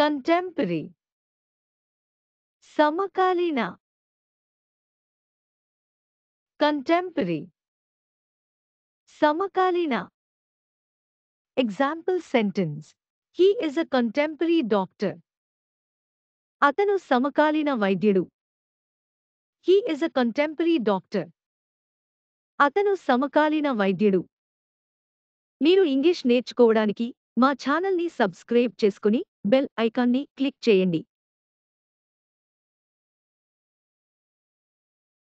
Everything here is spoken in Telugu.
కంటెంపరీ సమకాలీన కంటెంపరీ సమకాలీన example sentence he is a contemporary doctor అతను సమకాలీన వైద్యుడు he is a contemporary doctor అతను సమకాలీన వైద్యుడు మీరు ఇంగ్లీష్ నేర్చుకోవడానికి మా ఛానల్ని సబ్స్క్రైబ్ చేసుకుని బెల్ ఐకాన్ని క్లిక్ చేయండి